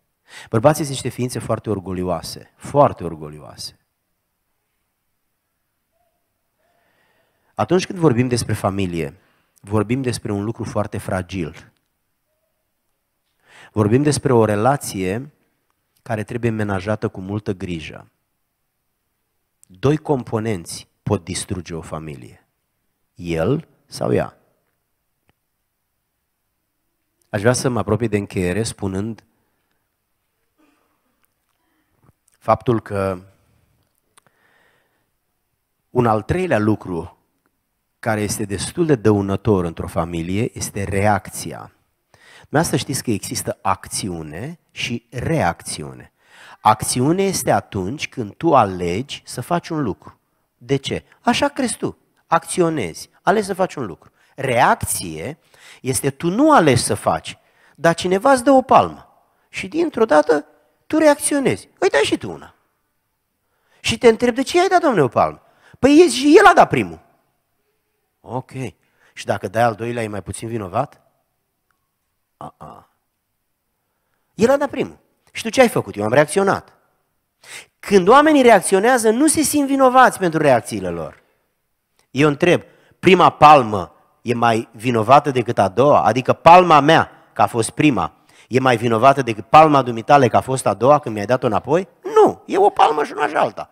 Bărbații sunt niște ființe foarte orgolioase, foarte orgolioase. Atunci când vorbim despre familie, vorbim despre un lucru foarte fragil. Vorbim despre o relație care trebuie menajată cu multă grijă. Doi componenți pot distruge o familie. El sau ea. Aș vrea să mă apropii de încheiere spunând faptul că un al treilea lucru care este destul de dăunător într-o familie este reacția. Noi să știți că există acțiune și reacțiune. Acțiune este atunci când tu alegi să faci un lucru. De ce? Așa crezi tu. Acționezi. Alegi să faci un lucru. Reacție este tu nu alegi să faci, dar cineva îți dă o palmă. Și dintr-o dată tu reacționezi. Uite și tu una. Și te întreb, de ce ai dat, domnule, o palmă? Păi și el a dat primul. Ok. Și dacă dai al doilea, e mai puțin vinovat? A-a. El a dat primul. Și tu ce ai făcut? Eu am reacționat. Când oamenii reacționează, nu se simt vinovați pentru reacțiile lor. Eu întreb, prima palmă e mai vinovată decât a doua? Adică palma mea, că a fost prima, e mai vinovată decât palma dumitale, că a fost a doua, când mi-ai dat-o înapoi? Nu, e o palmă și una și alta.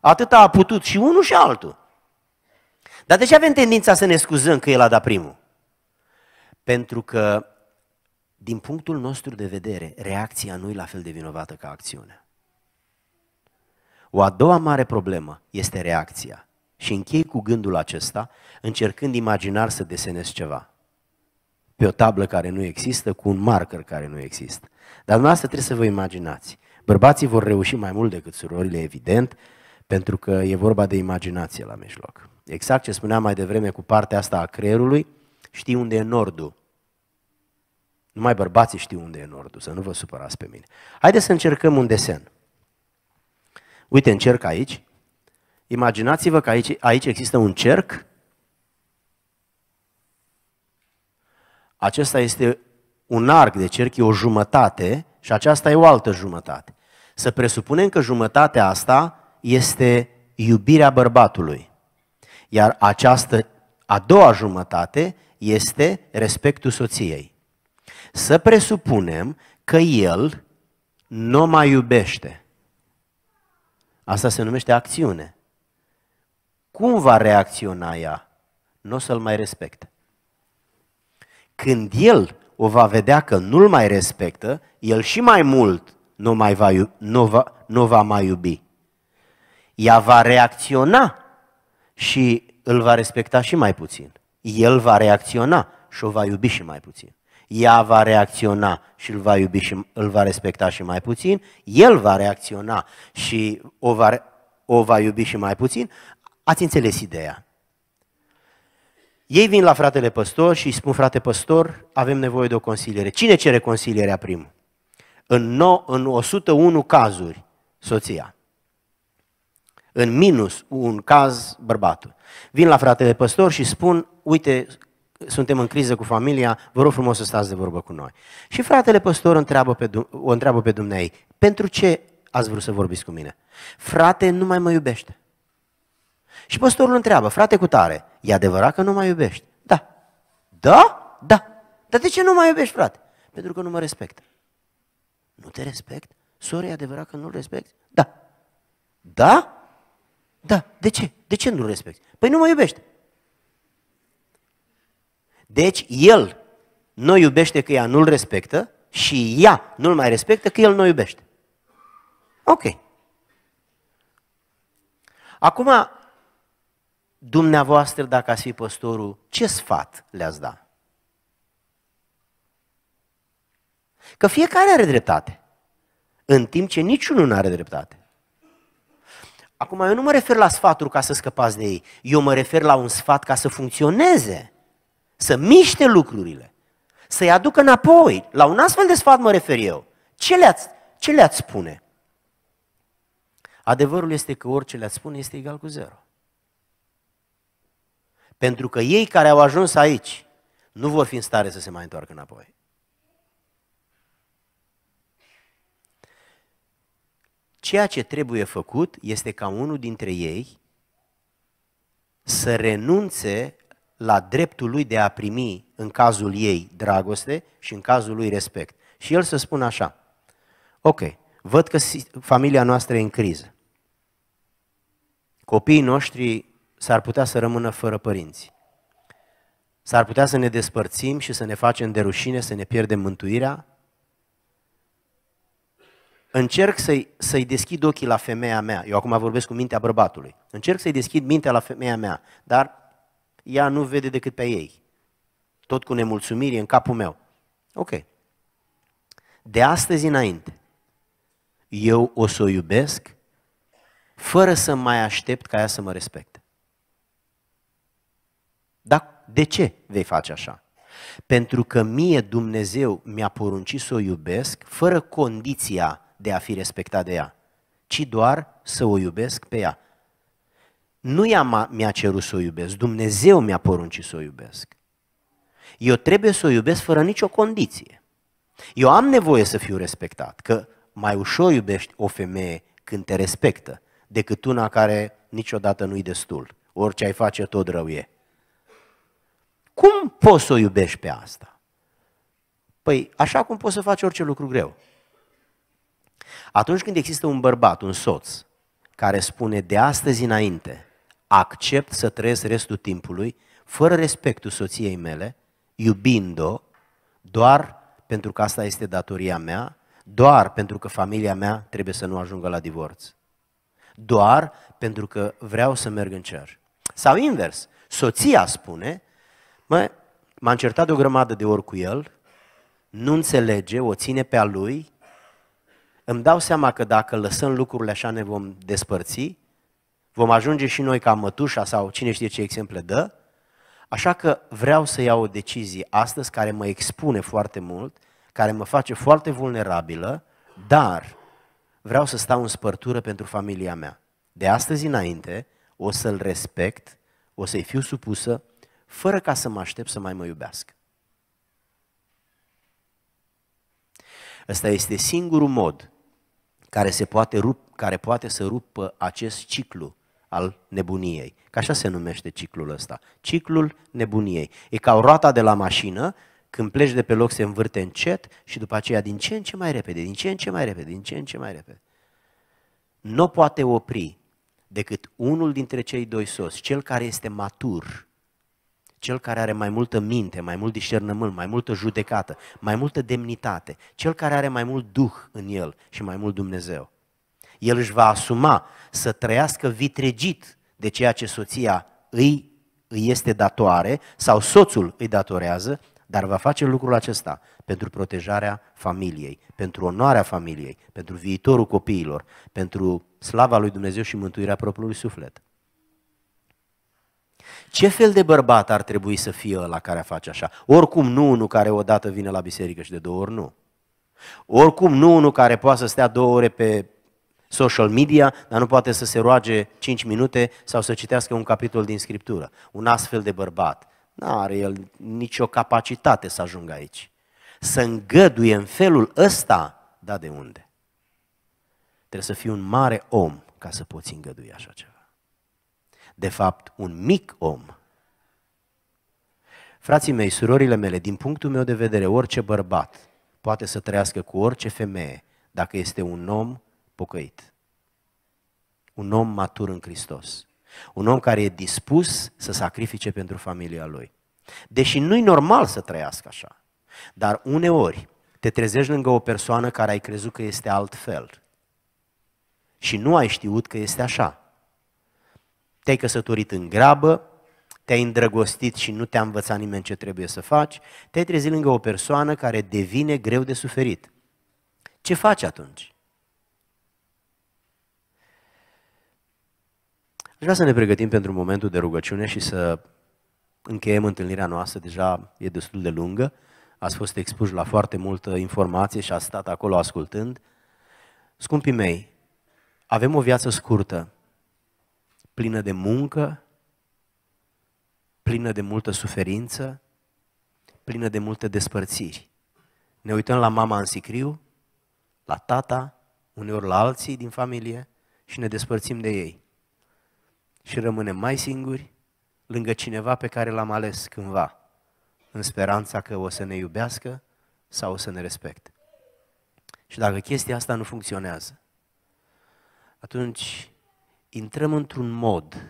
Atâta a putut și unul și altul. Dar de ce avem tendința să ne scuzăm că el a dat primul? Pentru că, din punctul nostru de vedere, reacția nu e la fel de vinovată ca acțiunea. O a doua mare problemă este reacția. Și închei cu gândul acesta, încercând imaginar să desenez ceva. Pe o tablă care nu există, cu un marker care nu există. Dar dumneavoastră trebuie să vă imaginați. Bărbații vor reuși mai mult decât surorile, evident, pentru că e vorba de imaginație la mijloc. Exact ce spuneam mai devreme cu partea asta a creierului, știi unde e nordul. Numai bărbații știu unde e nordul, să nu vă supărați pe mine. Haideți să încercăm un desen. Uite, încerc aici. Imaginați-vă că aici, aici există un cerc. Acesta este un arc de cerc, e o jumătate și aceasta e o altă jumătate. Să presupunem că jumătatea asta este iubirea bărbatului. Iar această a doua jumătate este respectul soției. Să presupunem că el nu mai iubește. Asta se numește acțiune. Cum va reacționa ea? Nu o să-l mai respecte. Când el o va vedea că nu-l mai respectă, el și mai mult nu, mai va, nu, va, nu va mai iubi. Ea va reacționa și îl va respecta și mai puțin. El va reacționa și o va iubi și mai puțin. Ea va reacționa și îl va iubi și îl va respecta și mai puțin. El va reacționa și o va, o va iubi și mai puțin. Ați înțeles ideea. Ei vin la fratele păstor și spun, frate păstor, avem nevoie de o consiliere. Cine cere consilierea primul? În, no, în 101 cazuri, soția în minus un caz bărbatul. Vin la fratele păstor și spun, uite, suntem în criză cu familia, vă rog frumos să stați de vorbă cu noi. Și fratele păstor întreabă pe, o întreabă pe dumneai, pentru ce ați vrut să vorbiți cu mine? Frate, nu mai mă iubește. Și păstorul întreabă, frate cu tare, e adevărat că nu mai iubești? Da. Da? Da. Dar de ce nu mai iubești, frate? Pentru că nu mă respectă. Nu te respect? Sora, e adevărat că nu-l respecti? Da. Da? Da, de ce? De ce nu-l respecti? Păi nu mă iubește. Deci el nu iubește că ea nu-l respectă și ea nu-l mai respectă că el nu iubește. Ok. Acum, dumneavoastră, dacă ați fi păstorul, ce sfat le-ați da? Că fiecare are dreptate, în timp ce niciunul nu are dreptate. Acum, eu nu mă refer la sfaturi ca să scăpați de ei. Eu mă refer la un sfat ca să funcționeze, să miște lucrurile, să-i aducă înapoi. La un astfel de sfat mă refer eu. Ce le-ați, ce le-ați spune? Adevărul este că orice le-ați spune este egal cu zero. Pentru că ei care au ajuns aici nu vor fi în stare să se mai întoarcă înapoi. Ceea ce trebuie făcut este ca unul dintre ei să renunțe la dreptul lui de a primi, în cazul ei, dragoste și în cazul lui respect. Și el să spună așa, ok, văd că familia noastră e în criză. Copiii noștri s-ar putea să rămână fără părinți. S-ar putea să ne despărțim și să ne facem de rușine, să ne pierdem mântuirea, încerc să-i, să-i deschid ochii la femeia mea. Eu acum vorbesc cu mintea bărbatului. Încerc să-i deschid mintea la femeia mea, dar ea nu vede decât pe ei. Tot cu nemulțumiri în capul meu. Ok. De astăzi înainte, eu o să o iubesc fără să mai aștept ca ea să mă respecte. Dar de ce vei face așa? Pentru că mie Dumnezeu mi-a poruncit să o iubesc fără condiția de a fi respectat de ea, ci doar să o iubesc pe ea. Nu ea mi-a cerut să o iubesc, Dumnezeu mi-a poruncit să o iubesc. Eu trebuie să o iubesc fără nicio condiție. Eu am nevoie să fiu respectat, că mai ușor iubești o femeie când te respectă, decât una care niciodată nu-i destul. Orice ai face, tot rău e. Cum poți să o iubești pe asta? Păi, așa cum poți să faci orice lucru greu. Atunci când există un bărbat, un soț, care spune de astăzi înainte, accept să trăiesc restul timpului, fără respectul soției mele, iubind-o, doar pentru că asta este datoria mea, doar pentru că familia mea trebuie să nu ajungă la divorț, doar pentru că vreau să merg în cer. Sau invers, soția spune, mă, m-a încertat de o grămadă de ori cu el, nu înțelege, o ține pe a lui, îmi dau seama că dacă lăsăm lucrurile așa ne vom despărți, vom ajunge și noi ca mătușa sau cine știe ce exemple dă, așa că vreau să iau o decizie astăzi care mă expune foarte mult, care mă face foarte vulnerabilă, dar vreau să stau în spărtură pentru familia mea. De astăzi înainte o să-l respect, o să-i fiu supusă, fără ca să mă aștept să mai mă iubească. Ăsta este singurul mod care, se poate rup, care poate să rupă acest ciclu al nebuniei. Că așa se numește ciclul ăsta. Ciclul nebuniei. E ca o roata de la mașină, când pleci de pe loc se învârte încet și după aceea din ce în ce mai repede, din ce în ce mai repede, din ce în ce mai repede. Nu poate opri decât unul dintre cei doi sos, cel care este matur, cel care are mai multă minte, mai mult discernământ, mai multă judecată, mai multă demnitate, cel care are mai mult Duh în el și mai mult Dumnezeu. El își va asuma să trăiască vitregit de ceea ce soția îi, îi este datoare sau soțul îi datorează, dar va face lucrul acesta pentru protejarea familiei, pentru onoarea familiei, pentru viitorul copiilor, pentru slava lui Dumnezeu și mântuirea propriului suflet. Ce fel de bărbat ar trebui să fie ăla care face așa? Oricum nu unul care odată vine la biserică și de două ori nu. Oricum nu unul care poate să stea două ore pe social media, dar nu poate să se roage 5 minute sau să citească un capitol din Scriptură. Un astfel de bărbat nu are el nicio capacitate să ajungă aici. Să îngăduie în felul ăsta, da de unde? Trebuie să fii un mare om ca să poți îngădui așa ceva de fapt, un mic om. Frații mei, surorile mele, din punctul meu de vedere, orice bărbat poate să trăiască cu orice femeie dacă este un om pocăit. Un om matur în Hristos. Un om care e dispus să sacrifice pentru familia lui. Deși nu-i normal să trăiască așa, dar uneori te trezești lângă o persoană care ai crezut că este altfel și nu ai știut că este așa te-ai căsătorit în grabă, te-ai îndrăgostit și nu te-a învățat nimeni ce trebuie să faci, te-ai trezit lângă o persoană care devine greu de suferit. Ce faci atunci? Aș vrea să ne pregătim pentru momentul de rugăciune și să încheiem întâlnirea noastră, deja e destul de lungă, ați fost expuși la foarte multă informație și ați stat acolo ascultând. Scumpii mei, avem o viață scurtă, plină de muncă, plină de multă suferință, plină de multe despărțiri. Ne uităm la mama în sicriu, la tata, uneori la alții din familie și ne despărțim de ei. Și rămânem mai singuri lângă cineva pe care l-am ales cândva, în speranța că o să ne iubească sau o să ne respecte. Și dacă chestia asta nu funcționează, atunci intrăm într-un mod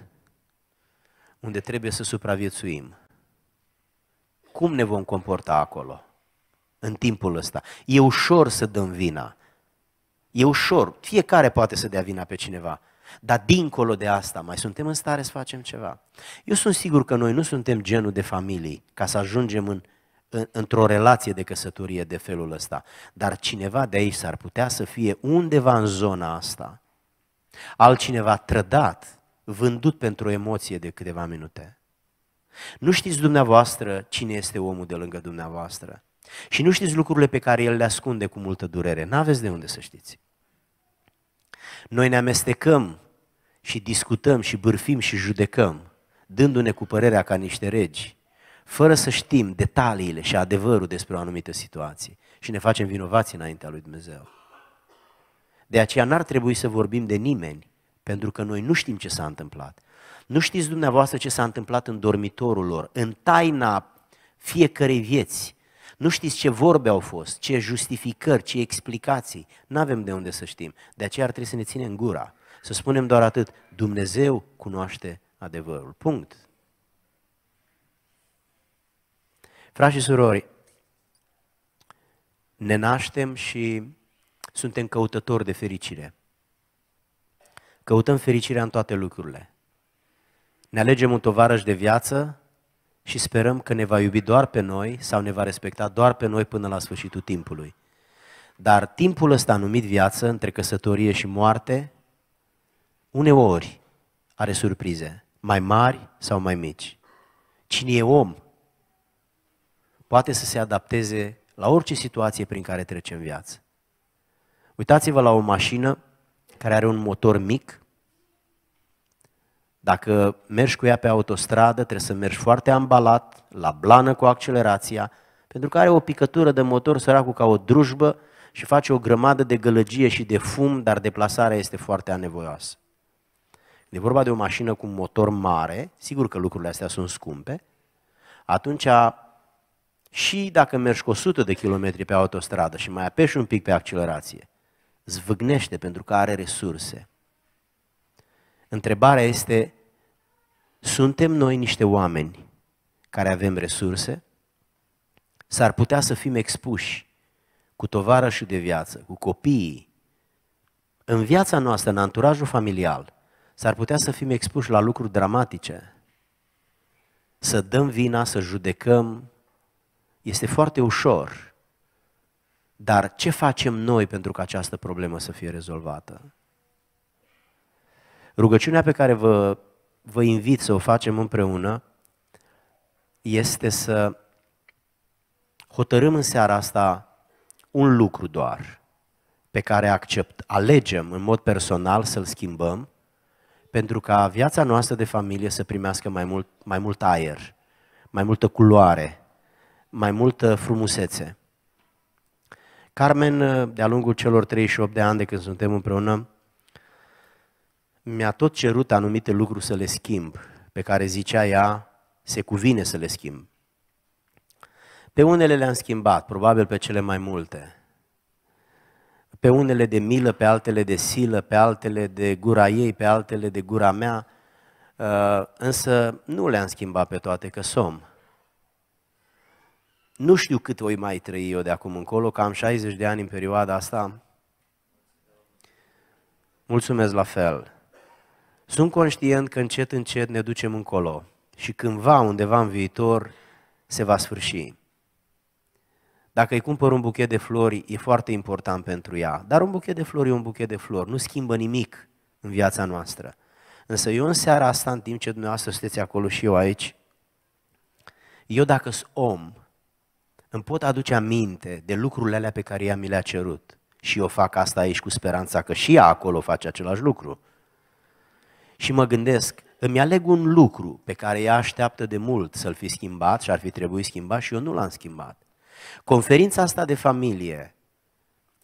unde trebuie să supraviețuim. Cum ne vom comporta acolo, în timpul ăsta? E ușor să dăm vina. E ușor. Fiecare poate să dea vina pe cineva. Dar dincolo de asta, mai suntem în stare să facem ceva. Eu sunt sigur că noi nu suntem genul de familii ca să ajungem în, în, într-o relație de căsătorie de felul ăsta. Dar cineva de aici s-ar putea să fie undeva în zona asta Altcineva trădat, vândut pentru o emoție de câteva minute. Nu știți dumneavoastră cine este omul de lângă dumneavoastră. Și nu știți lucrurile pe care el le ascunde cu multă durere. N-aveți de unde să știți. Noi ne amestecăm și discutăm și bârfim și judecăm, dându-ne cu părerea ca niște regi, fără să știm detaliile și adevărul despre o anumită situație și ne facem vinovați înaintea lui Dumnezeu. De aceea n-ar trebui să vorbim de nimeni, pentru că noi nu știm ce s-a întâmplat. Nu știți dumneavoastră ce s-a întâmplat în dormitorul lor, în taina fiecărei vieți. Nu știți ce vorbe au fost, ce justificări, ce explicații. Nu avem de unde să știm. De aceea ar trebui să ne ținem gura. Să spunem doar atât, Dumnezeu cunoaște adevărul. Punct. Frați și surori, ne naștem și suntem căutători de fericire. Căutăm fericirea în toate lucrurile. Ne alegem un tovarăș de viață și sperăm că ne va iubi doar pe noi sau ne va respecta doar pe noi până la sfârșitul timpului. Dar timpul ăsta numit viață, între căsătorie și moarte, uneori are surprize, mai mari sau mai mici. Cine e om poate să se adapteze la orice situație prin care trece în viață. Uitați-vă la o mașină care are un motor mic. Dacă mergi cu ea pe autostradă, trebuie să mergi foarte ambalat, la blană cu accelerația, pentru că are o picătură de motor săracul ca o drujbă și face o grămadă de gălăgie și de fum, dar deplasarea este foarte anevoioasă. De vorba de o mașină cu un motor mare, sigur că lucrurile astea sunt scumpe, atunci și dacă mergi cu 100 de km pe autostradă și mai apeși un pic pe accelerație, zvâgnește pentru că are resurse. Întrebarea este, suntem noi niște oameni care avem resurse? S-ar putea să fim expuși cu tovarășul de viață, cu copiii, în viața noastră, în anturajul familial, s-ar putea să fim expuși la lucruri dramatice, să dăm vina, să judecăm, este foarte ușor dar ce facem noi pentru ca această problemă să fie rezolvată? Rugăciunea pe care vă, vă invit să o facem împreună este să hotărâm în seara asta un lucru doar pe care accept, alegem în mod personal să-l schimbăm pentru ca viața noastră de familie să primească mai mult, mai mult aer, mai multă culoare, mai multă frumusețe. Carmen, de-a lungul celor 38 de ani de când suntem împreună, mi-a tot cerut anumite lucruri să le schimb, pe care zicea ea, se cuvine să le schimb. Pe unele le-am schimbat, probabil pe cele mai multe. Pe unele de milă, pe altele de silă, pe altele de gura ei, pe altele de gura mea, uh, însă nu le-am schimbat pe toate că som. Nu știu cât voi mai trăi eu de acum încolo, că am 60 de ani în perioada asta. Mulțumesc la fel. Sunt conștient că încet, încet ne ducem încolo și cândva, undeva în viitor, se va sfârși. Dacă îi cumpăr un buchet de flori, e foarte important pentru ea. Dar un buchet de flori e un buchet de flori, nu schimbă nimic în viața noastră. Însă eu în seara asta, în timp ce dumneavoastră sunteți acolo și eu aici, eu dacă sunt om, îmi pot aduce aminte de lucrurile alea pe care ea mi le-a cerut. Și eu fac asta aici cu speranța că și ea acolo face același lucru. Și mă gândesc, îmi aleg un lucru pe care ea așteaptă de mult să-l fi schimbat și ar fi trebuit schimbat și eu nu l-am schimbat. Conferința asta de familie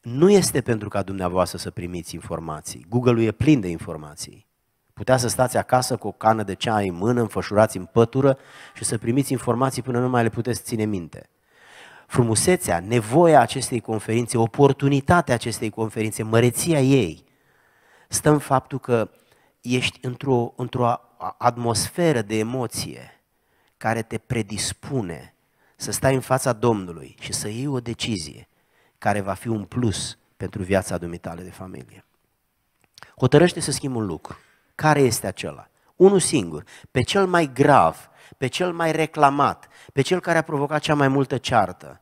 nu este pentru ca dumneavoastră să primiți informații. Google-ul e plin de informații. Putea să stați acasă cu o cană de ceai în mână, înfășurați în pătură și să primiți informații până nu mai le puteți ține minte frumusețea, nevoia acestei conferințe, oportunitatea acestei conferințe, măreția ei, stă în faptul că ești într-o, într atmosferă de emoție care te predispune să stai în fața Domnului și să iei o decizie care va fi un plus pentru viața dumitale de familie. Hotărăște să schimbi un lucru. Care este acela? Unul singur, pe cel mai grav, pe cel mai reclamat, pe cel care a provocat cea mai multă ceartă,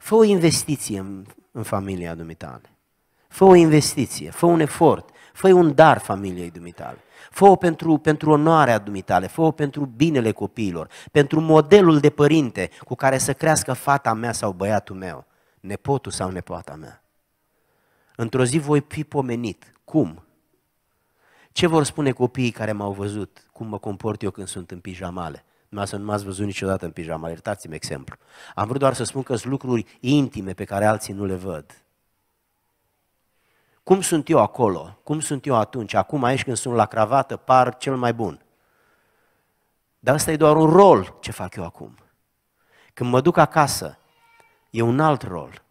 Fă o investiție în, în familia dumitale. Fă o investiție, fă un efort, fă un dar familiei dumitale. Fă-o pentru, pentru onoarea dumitale, fă-o pentru binele copiilor, pentru modelul de părinte cu care să crească fata mea sau băiatul meu, nepotul sau nepoata mea. Într-o zi voi fi pomenit. Cum? Ce vor spune copiii care m-au văzut, cum mă comport eu când sunt în pijamale? Dumneavoastră nu m-ați văzut niciodată în pijama, iertați-mi exemplu. Am vrut doar să spun că sunt lucruri intime pe care alții nu le văd. Cum sunt eu acolo? Cum sunt eu atunci? Acum aici când sunt la cravată par cel mai bun. Dar ăsta e doar un rol ce fac eu acum. Când mă duc acasă, e un alt rol.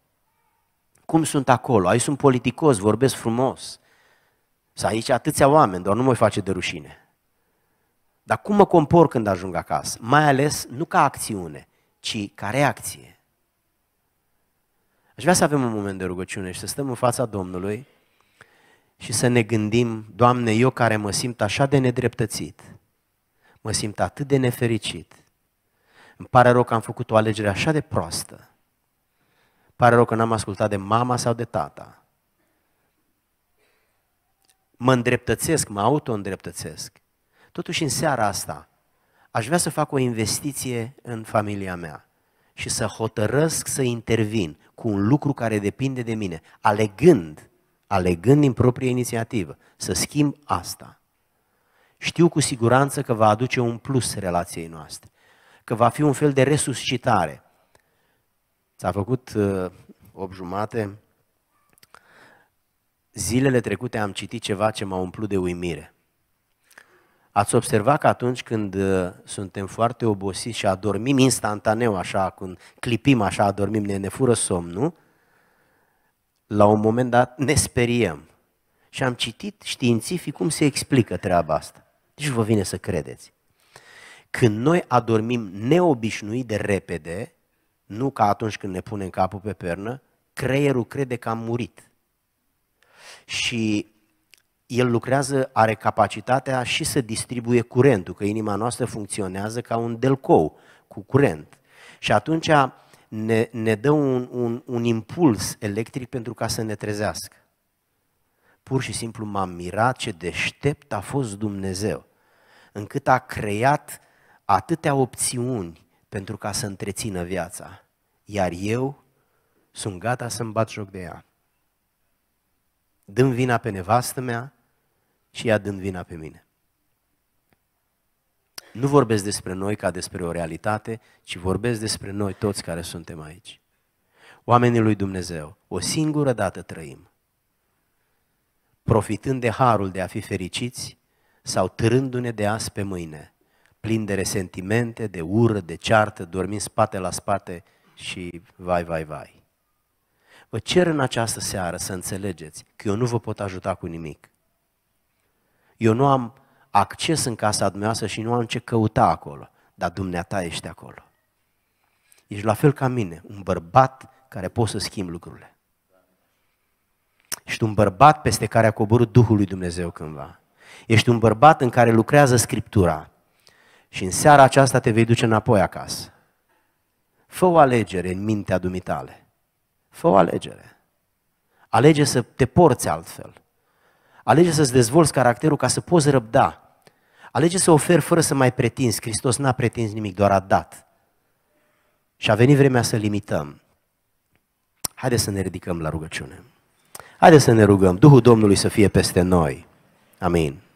Cum sunt acolo? Aici sunt politicos, vorbesc frumos. Să aici atâția oameni, doar nu mă face de rușine. Dar cum mă compor când ajung acasă? Mai ales nu ca acțiune, ci ca reacție. Aș vrea să avem un moment de rugăciune și să stăm în fața Domnului și să ne gândim, Doamne, eu care mă simt așa de nedreptățit, mă simt atât de nefericit, îmi pare rău că am făcut o alegere așa de proastă, îmi pare rău că n-am ascultat de mama sau de tata, mă îndreptățesc, mă auto-îndreptățesc, Totuși, în seara asta, aș vrea să fac o investiție în familia mea și să hotărăsc să intervin cu un lucru care depinde de mine, alegând, alegând din proprie inițiativă, să schimb asta. Știu cu siguranță că va aduce un plus relației noastre, că va fi un fel de resuscitare. S-a făcut uh, 8 jumate, zilele trecute am citit ceva ce m-a umplut de uimire. Ați observat că atunci când uh, suntem foarte obosiți și adormim instantaneu, așa, când clipim, așa, adormim, ne, ne fură somnul, la un moment dat ne speriem. Și am citit științific cum se explică treaba asta. Deci vă vine să credeți. Când noi adormim neobișnuit de repede, nu ca atunci când ne punem capul pe pernă, creierul crede că am murit. Și el lucrează, are capacitatea și să distribuie curentul, că inima noastră funcționează ca un delcou cu curent. Și atunci ne, ne dă un, un, un impuls electric pentru ca să ne trezească. Pur și simplu m-am mirat ce deștept a fost Dumnezeu, încât a creat atâtea opțiuni pentru ca să întrețină viața. Iar eu sunt gata să-mi bat joc de ea. Dând vina pe nevastă mea, și ea dând vina pe mine. Nu vorbesc despre noi ca despre o realitate, ci vorbesc despre noi toți care suntem aici. Oamenii lui Dumnezeu, o singură dată trăim. Profitând de harul de a fi fericiți sau târându-ne de azi pe mâine, plin de resentimente, de ură, de ceartă, dormind spate la spate și vai, vai, vai. Vă cer în această seară să înțelegeți că eu nu vă pot ajuta cu nimic. Eu nu am acces în casa dumneavoastră și nu am ce căuta acolo, dar dumneata ești acolo. Ești la fel ca mine, un bărbat care poți să schimbi lucrurile. Ești un bărbat peste care a coborât Duhul lui Dumnezeu cândva. Ești un bărbat în care lucrează Scriptura. Și în seara aceasta te vei duce înapoi acasă. Fă o alegere în mintea dumitale. Fă o alegere. Alege să te porți altfel. Alege să-ți dezvolți caracterul ca să poți răbda. Alege să oferi fără să mai pretinzi. Hristos n-a pretins nimic, doar a dat. Și a venit vremea să limităm. Haideți să ne ridicăm la rugăciune. Haideți să ne rugăm. Duhul Domnului să fie peste noi. Amin.